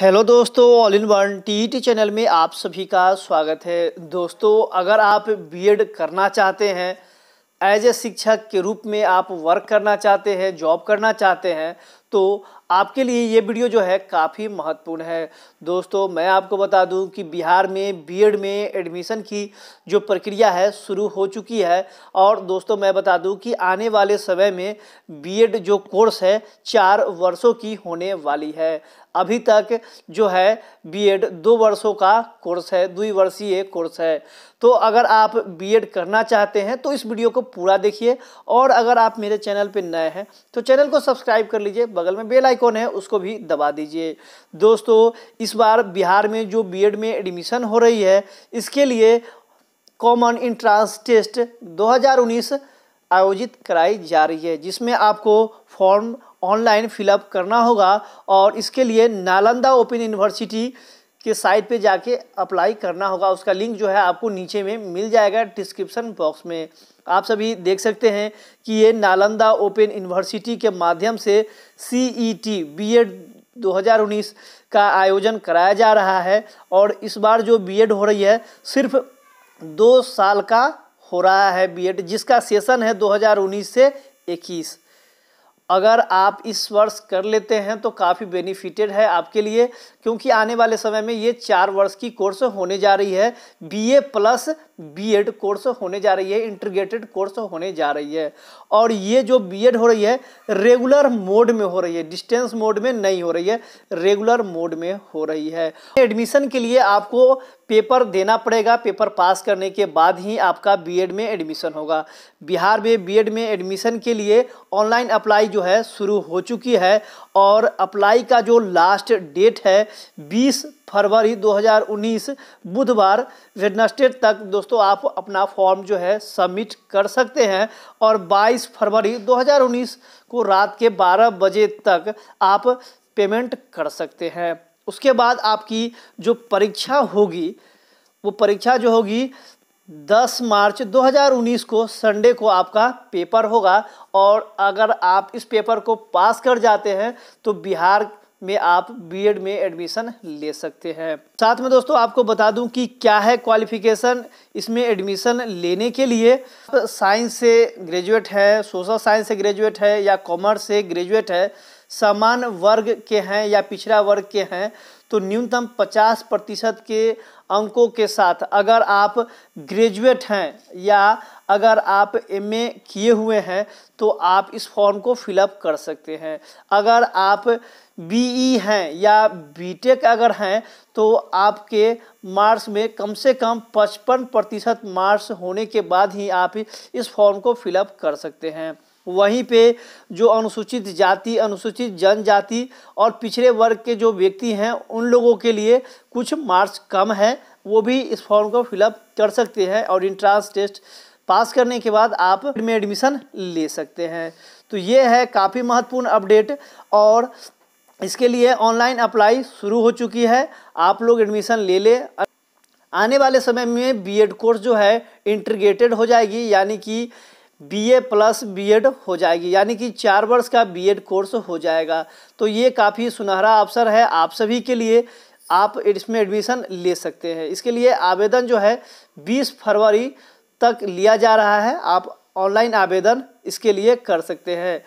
hello दोस्तों all in one T channel में आप सभी का स्वागत है दोस्तों अगर आप बीएड करना चाहते हैं एज ए शिक्षक के रूप में आप वर्क करना चाहते हैं जॉब करना चाहते हैं तो आपके लिए ये वीडियो जो है काफ़ी महत्वपूर्ण है दोस्तों मैं आपको बता दूं कि बिहार में बीएड में एडमिशन की जो प्रक्रिया है शुरू हो चुकी है और दोस्तों मैं बता दूं कि आने वाले समय में बीएड जो कोर्स है चार वर्षों की होने वाली है अभी तक जो है बीएड दो वर्षों का कोर्स है द्विवर्षीय वर्षीय कोर्स है तो अगर आप बीएड करना चाहते हैं तो इस वीडियो को पूरा देखिए और अगर आप मेरे चैनल पर नए हैं तो चैनल को सब्सक्राइब कर लीजिए बगल में बेल आइकॉन है उसको भी दबा दीजिए दोस्तों इस बार बिहार में जो बीएड में एडमिशन हो रही है इसके लिए कॉमन इंट्रांस टेस्ट दो आयोजित कराई जा रही है जिसमें आपको फॉर्म ऑनलाइन फिलअप करना होगा और इसके लिए नालंदा ओपन यूनिवर्सिटी के साइट पे जाके अप्लाई करना होगा उसका लिंक जो है आपको नीचे में मिल जाएगा डिस्क्रिप्शन बॉक्स में आप सभी देख सकते हैं कि ये नालंदा ओपन यूनिवर्सिटी के माध्यम से C E T B Ed का आयोजन कराया जा रहा है और इस बार जो बी e हो रही है सिर्फ दो साल का हो रहा है बीएड e जिसका सेशन है 2019 से 21 अगर आप इस वर्ष कर लेते हैं तो काफ़ी बेनिफिटेड है आपके लिए क्योंकि आने वाले समय में ये चार वर्ष की कोर्स होने जा रही है बीए प्लस बीएड कोर्स होने जा रही है इंटरग्रेटेड कोर्स होने जा रही है और ये जो बीएड हो रही है रेगुलर मोड में हो रही है डिस्टेंस मोड में नहीं हो रही है रेगुलर मोड में हो रही है एडमिशन के लिए आपको पेपर देना पड़ेगा पेपर पास करने के बाद ही आपका बीएड में एडमिशन होगा बिहार में बीएड में एडमिशन के लिए ऑनलाइन अप्लाई जो है शुरू हो चुकी है और अप्लाई का जो लास्ट डेट है 20 फरवरी 2019 बुधवार वेडनेसडे तक दोस्तों दोस्तों आप अपना फॉर्म जो है सबमिट कर सकते हैं और 22 फरवरी 2019 को रात के 12 बजे तक आप पेमेंट कर सकते हैं उसके बाद आपकी जो परीक्षा होगी वो परीक्षा जो होगी 10 मार्च 2019 को संडे को आपका पेपर होगा और अगर आप इस पेपर को पास कर जाते हैं तो बिहार में आप बीएड में एडमिशन ले सकते हैं साथ में दोस्तों आपको बता दूं कि क्या है क्वालिफिकेशन इसमें एडमिशन लेने के लिए साइंस से ग्रेजुएट है सोशल साइंस से ग्रेजुएट है या कॉमर्स से ग्रेजुएट है समान वर्ग के हैं या पिछड़ा वर्ग के हैं तो न्यूनतम 50 प्रतिशत के अंकों के साथ अगर आप ग्रेजुएट हैं या अगर आप एम किए हुए हैं तो आप इस फॉर्म को फिलअप कर सकते हैं अगर आप बीई हैं या बीटेक अगर हैं तो आपके मार्क्स में कम से कम पचपन प्रतिशत मार्क्स होने के बाद ही आप इस फॉर्म को फिलअप कर सकते हैं वहीं पे जो अनुसूचित जाति अनुसूचित जनजाति और पिछड़े वर्ग के जो व्यक्ति हैं उन लोगों के लिए कुछ मार्क्स कम हैं वो भी इस फॉर्म को फिलअप कर सकते हैं और इंट्रांस टेस्ट पास करने के बाद आप में एडमिशन ले सकते हैं तो ये है काफ़ी महत्वपूर्ण अपडेट और इसके लिए ऑनलाइन अप्लाई शुरू हो चुकी है आप लोग एडमिशन ले ले आने वाले समय में बीएड कोर्स जो है इंटरग्रेटेड हो जाएगी यानी कि बीए प्लस बीएड हो जाएगी यानी कि चार वर्ष का बीएड कोर्स हो जाएगा तो ये काफ़ी सुनहरा अवसर है आप सभी के लिए आप इसमें एडमिशन ले सकते हैं इसके लिए आवेदन जो है 20 फरवरी तक लिया जा रहा है आप ऑनलाइन आवेदन इसके लिए कर सकते हैं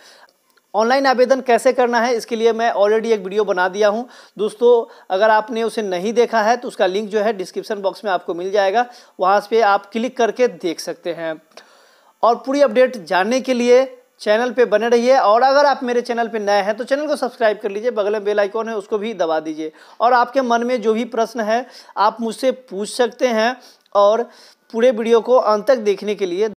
ऑनलाइन आवेदन कैसे करना है इसके लिए मैं ऑलरेडी एक वीडियो बना दिया हूं दोस्तों अगर आपने उसे नहीं देखा है तो उसका लिंक जो है डिस्क्रिप्शन बॉक्स में आपको मिल जाएगा वहां पे आप क्लिक करके देख सकते हैं और पूरी अपडेट जानने के लिए चैनल पे बने रहिए और अगर आप मेरे चैनल पे नए हैं तो चैनल को सब्सक्राइब कर लीजिए बगल में बेल आइकॉन है उसको भी दबा दीजिए और आपके मन में जो भी प्रश्न है आप मुझसे पूछ सकते हैं और पूरे वीडियो को अंत तक देखने के लिए